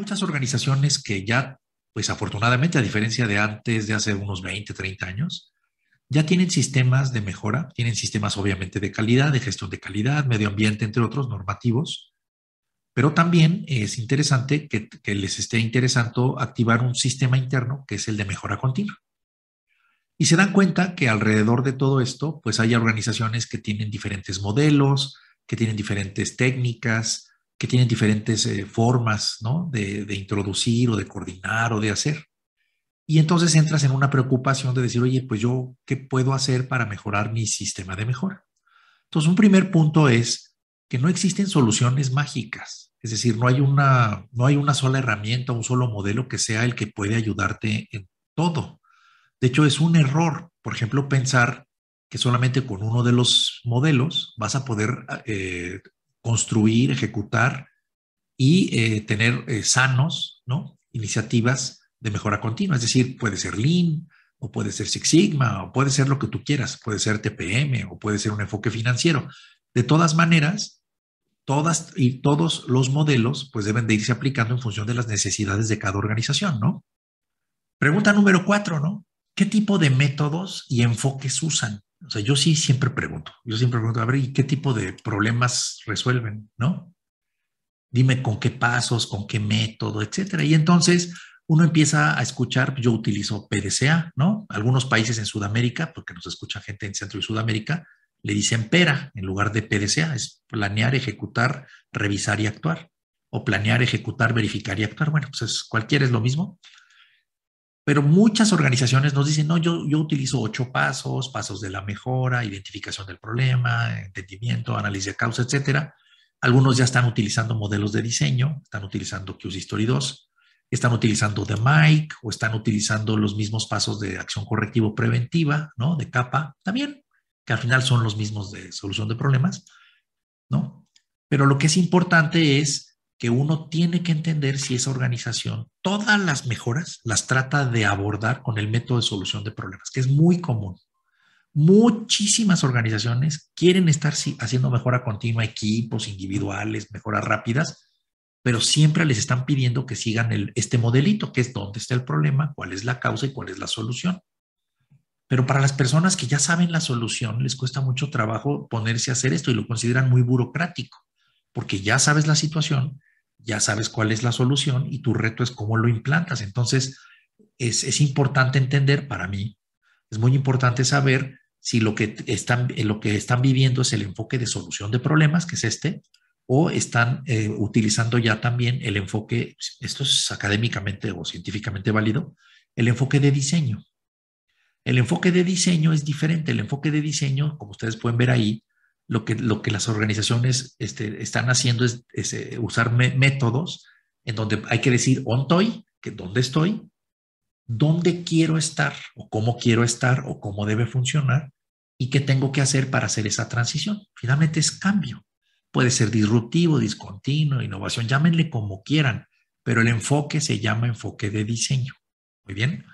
muchas organizaciones que ya, pues afortunadamente, a diferencia de antes, de hace unos 20, 30 años, ya tienen sistemas de mejora, tienen sistemas obviamente de calidad, de gestión de calidad, medio ambiente, entre otros, normativos, pero también es interesante que, les esté interesando activar un sistema interno que es el de mejora continua. Y se dan cuenta que alrededor de todo esto, pues hay organizaciones que tienen diferentes modelos, que tienen diferentes técnicas, que tienen diferentes eh, formas ¿no? de, introducir o de coordinar o de hacer. Y entonces entras en una preocupación de decir, oye, pues yo, ¿qué puedo hacer para mejorar mi sistema de mejora? Entonces, un primer punto es que no existen soluciones mágicas. Es decir, no hay una, no hay una sola herramienta, un solo modelo que sea el que puede ayudarte en todo. De hecho, es un error, por ejemplo, pensar que solamente con uno de los modelos vas a poder eh, construir, ejecutar y eh, tener eh, sanos, ¿no? Iniciativas de mejora continua. Es decir, puede ser Lean o puede ser Six Sigma o puede ser lo que tú quieras, puede ser TPM o puede ser un enfoque financiero. De todas maneras, todas y todos los modelos pues deben de irse aplicando en función de las necesidades de cada organización, ¿no? Pregunta número cuatro, ¿no? ¿Qué tipo de métodos y enfoques usan? O sea, yo sí siempre pregunto, yo siempre pregunto, a ver, ¿y qué tipo de problemas resuelven? ¿No? Dime con qué pasos, con qué método, etcétera. Y entonces uno empieza a escuchar, yo utilizo PDCA, ¿no? Algunos países en Sudamérica, porque nos escucha gente en Centro y Sudamérica, le dicen PERA en lugar de PDCA, es planear, ejecutar, revisar y actuar, o planear, ejecutar, verificar y actuar. Bueno, pues cualquiera es lo mismo. Pero muchas organizaciones nos dicen, no, yo, yo utilizo ocho pasos, pasos de la mejora, identificación del problema, entendimiento, análisis de causa, etcétera. Algunos ya están utilizando modelos de diseño, están utilizando QS History 2, están utilizando The Mic o están utilizando los mismos pasos de acción correctiva preventiva, ¿no? De capa también, que al final son los mismos de solución de problemas, ¿no? Pero lo que es importante es que uno tiene que entender si esa organización todas las mejoras las trata de abordar con el método de solución de problemas, que es muy común. Muchísimas organizaciones quieren estar haciendo mejora continua, equipos individuales, mejoras rápidas, pero siempre les están pidiendo que sigan este modelito, que es dónde está el problema, cuál es la causa y cuál es la solución. Pero para las personas que ya saben la solución, les cuesta mucho trabajo ponerse a hacer esto y lo consideran muy burocrático, porque ya sabes la situación, ya sabes cuál es la solución y tu reto es cómo lo implantas. Entonces, es, importante entender para mí, es muy importante saber si lo que, están, eh, lo que están viviendo es el enfoque de solución de problemas, que es este, o están eh, utilizando ya también el enfoque, esto es académicamente o científicamente válido, el enfoque de diseño. El enfoque de diseño es diferente. El enfoque de diseño, como ustedes pueden ver ahí, lo que, lo que las organizaciones este, están haciendo es, eh, usar métodos en donde hay que decir ontoy, que dónde estoy, dónde quiero estar o cómo quiero estar o cómo debe funcionar y qué tengo que hacer para hacer esa transición. Finalmente es cambio. Puede ser disruptivo, discontinuo, innovación, llámenle como quieran, pero el enfoque se llama enfoque de diseño. Muy bien.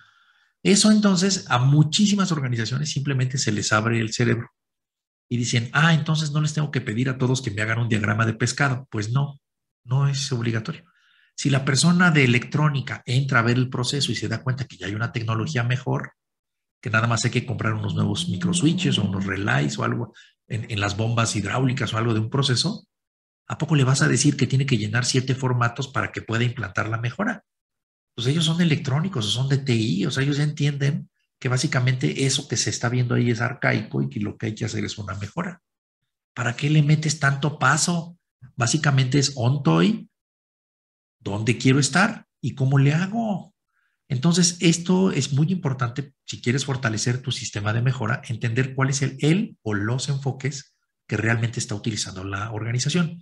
Eso entonces a muchísimas organizaciones simplemente se les abre el cerebro y dicen, ah, entonces no les tengo que pedir a todos que me hagan un diagrama de pescado. Pues no, no es obligatorio. Si la persona de electrónica entra a ver el proceso y se da cuenta que ya hay una tecnología mejor, que nada más hay que comprar unos nuevos microswitches o unos relays o algo en, las bombas hidráulicas o algo de un proceso, ¿a poco le vas a decir que tiene que llenar siete formatos para que pueda implantar la mejora? Pues ellos son electrónicos o son de TI, o sea, ellos ya entienden que básicamente eso que se está viendo ahí es arcaico y que lo que hay que hacer es una mejora. ¿Para qué le metes tanto paso? Básicamente es ontoy, ¿dónde quiero estar y cómo le hago? Entonces, esto es muy importante si quieres fortalecer tu sistema de mejora, entender cuál es el, o los enfoques que realmente está utilizando la organización.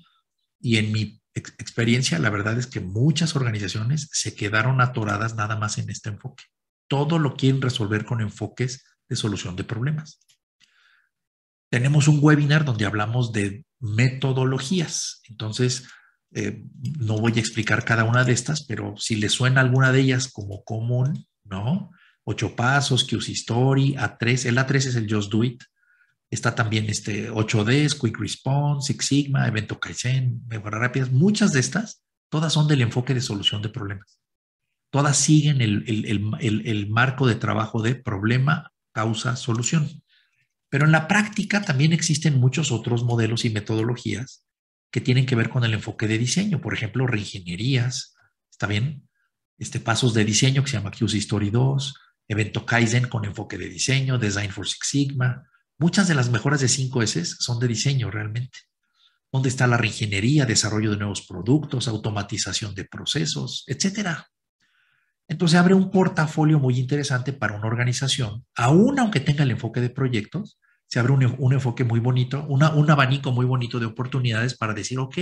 Y en mi experiencia, la verdad es que muchas organizaciones se quedaron atoradas nada más en este enfoque. Todo lo quieren resolver con enfoques de solución de problemas. Tenemos un webinar donde hablamos de metodologías. Entonces, eh, no voy a explicar cada una de estas, pero si les suena alguna de ellas como común, ¿no? Ocho pasos, QC Story, A3. El A3 es el Just Do It. Está también este 8 d Quick Response, Six Sigma, Evento Kaizen, Mejora rápidas. Muchas de estas, todas son del enfoque de solución de problemas todas siguen el, marco de trabajo de problema, causa, solución. Pero en la práctica también existen muchos otros modelos y metodologías que tienen que ver con el enfoque de diseño, por ejemplo, reingenierías, ¿está bien? Este, pasos de diseño que se llama QC Story 2, evento Kaizen con enfoque de diseño, Design for Six Sigma. Muchas de las mejoras de 5S son de diseño realmente. ¿Dónde está la reingeniería, desarrollo de nuevos productos, automatización de procesos, etcétera? Entonces abre un portafolio muy interesante para una organización, aún aunque tenga el enfoque de proyectos, se abre un, e, enfoque muy bonito, un abanico muy bonito de oportunidades para decir, ok,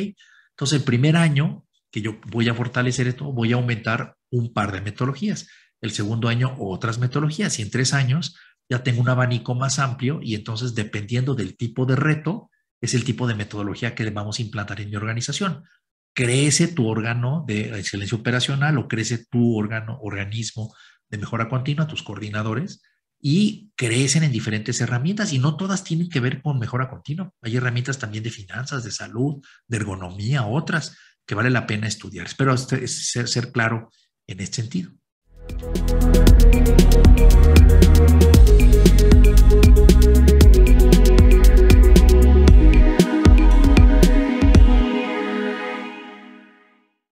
entonces el primer año que yo voy a fortalecer esto, voy a aumentar un par de metodologías, el segundo año otras metodologías y en tres años ya tengo un abanico más amplio y entonces dependiendo del tipo de reto, es el tipo de metodología que vamos a implantar en mi organización crece tu órgano de excelencia operacional o crece tu órgano, organismo de mejora continua, tus coordinadores, y crecen en diferentes herramientas y no todas tienen que ver con mejora continua. Hay herramientas también de finanzas, de salud, de ergonomía, otras que vale la pena estudiar. Espero ser, ser claro en este sentido.